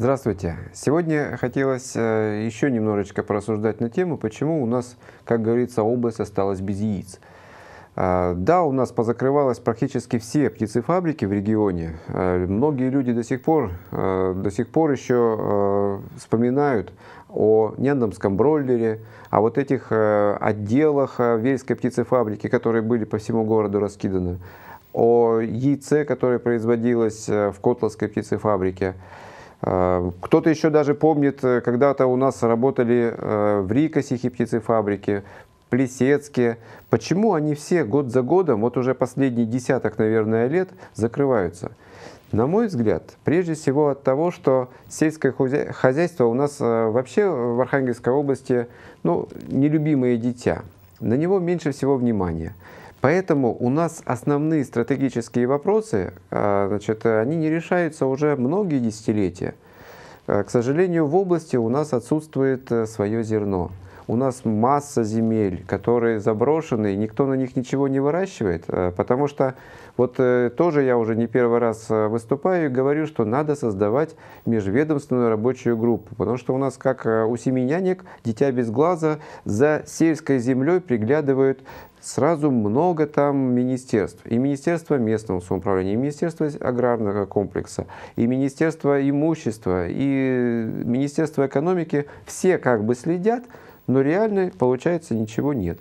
Здравствуйте. Сегодня хотелось э, еще немножечко порассуждать на тему, почему у нас, как говорится, область осталась без яиц. А, да, у нас позакрывалось практически все птицефабрики в регионе. Э, многие люди до сих пор, э, до сих пор еще вспоминают о Нендомском бройлере, о вот этих отделах вельской птицефабрики, которые были по всему городу раскиданы, о яйце, которое производилось в Котловской птицефабрике. фабрике. Э, кто-то еще даже помнит, э, когда-то у нас работали э, в Рикосе птицефабрики, Плесецке. Почему они все год за годом, вот уже последний десяток, наверное, лет, закрываются? На мой взгляд, прежде всего от того, что сельское хозяйство у нас вообще в Архангельской области ну, нелюбимое дитя. На него меньше всего внимания. Поэтому у нас основные стратегические вопросы, а, значит, они не решаются уже многие десятилетия. Э, к сожалению, в области у нас отсутствует э, свое зерно. У нас масса земель, которые заброшены, и никто на них ничего не выращивает, э, потому что вот тоже я уже не первый раз выступаю и говорю, что надо создавать межведомственную рабочую группу, потому что у нас, как у семенянек, дитя без глаза, за сельской землей приглядывают сразу много там министерств. И Министерство местного самоуправления, и Министерство аграрного комплекса, и Министерство имущества, и Министерство экономики. Все как бы следят, но реально, получается, ничего нет.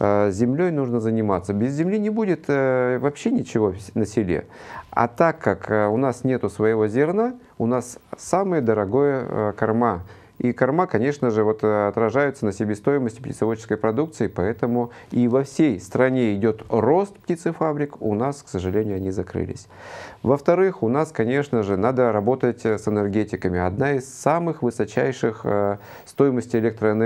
А, землей нужно заниматься. Без земли не будет э, вообще ничего на селе. А так как э, у нас нету своего зерна, у нас самое дорогое э, корма – и корма, конечно же, вот э, отражаются на себестоимости птицеводческой продукции, поэтому и во всей стране идет рост птицефабрик, у нас, к сожалению, они закрылись. Во-вторых, у нас, конечно же, надо работать э, с энергетиками. Одна из самых высочайших э, стоимостей электроэнергии.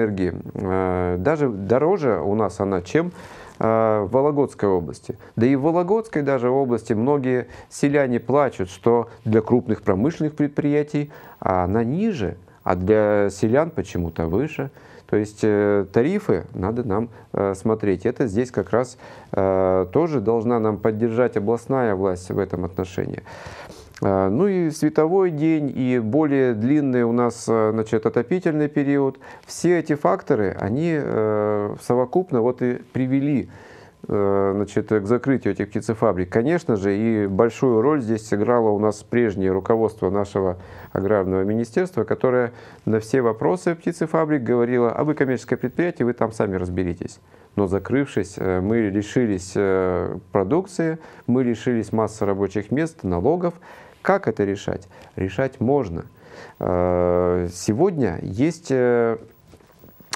Даже дороже у нас она, чем в Вологодской области. Да и в Вологодской даже области многие селяне плачут, что для крупных промышленных предприятий а она ниже – а для селян почему-то выше. То есть э, тарифы надо нам э, смотреть. Это здесь как раз э, тоже должна нам поддержать областная власть в этом отношении. Ну и световой день, и более длинный у нас значит, отопительный период. Все эти факторы, они совокупно вот и привели Э, значит, к закрытию этих птицефабрик. Конечно же, и большую роль здесь сыграло у нас прежнее руководство нашего аграрного министерства, которое на все вопросы птицефабрик говорило, а вы коммерческое предприятие, вы там сами разберитесь. Но закрывшись, э, мы лишились э, продукции, мы лишились массы рабочих мест, налогов. Как это решать? Решать можно. Сегодня есть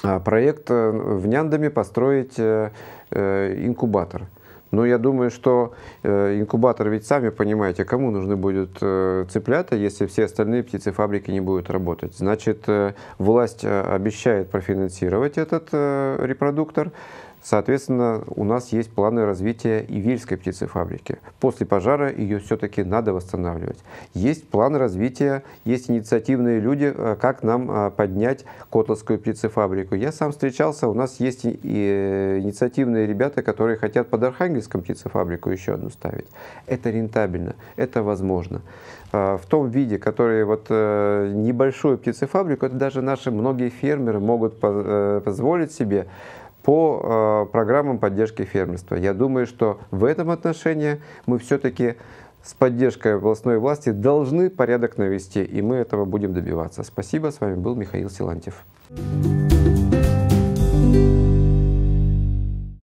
а проект э, в Няндаме построить э, э, инкубатор. Но ну, я думаю, что инкубатор ведь сами понимаете, кому нужны будут цыплята, если все остальные птицефабрики не будут работать. Значит, власть обещает профинансировать этот репродуктор. Соответственно, у нас есть планы развития Ивильской птицефабрики. После пожара ее все-таки надо восстанавливать. Есть план развития, есть инициативные люди, э, как нам э, поднять Котловскую птицефабрику. Я сам встречался, у нас есть и э, инициативные ребята, которые хотят под Архангельском птицефабрику еще одну ставить. Это рентабельно, это возможно. В том виде, который вот небольшую птицефабрику, это даже наши многие фермеры могут позволить себе по э, программам поддержки фермерства. Я думаю, что в этом отношении мы все-таки с поддержкой областной власти должны порядок навести, и мы этого будем добиваться. Спасибо, с вами был Михаил Силантьев.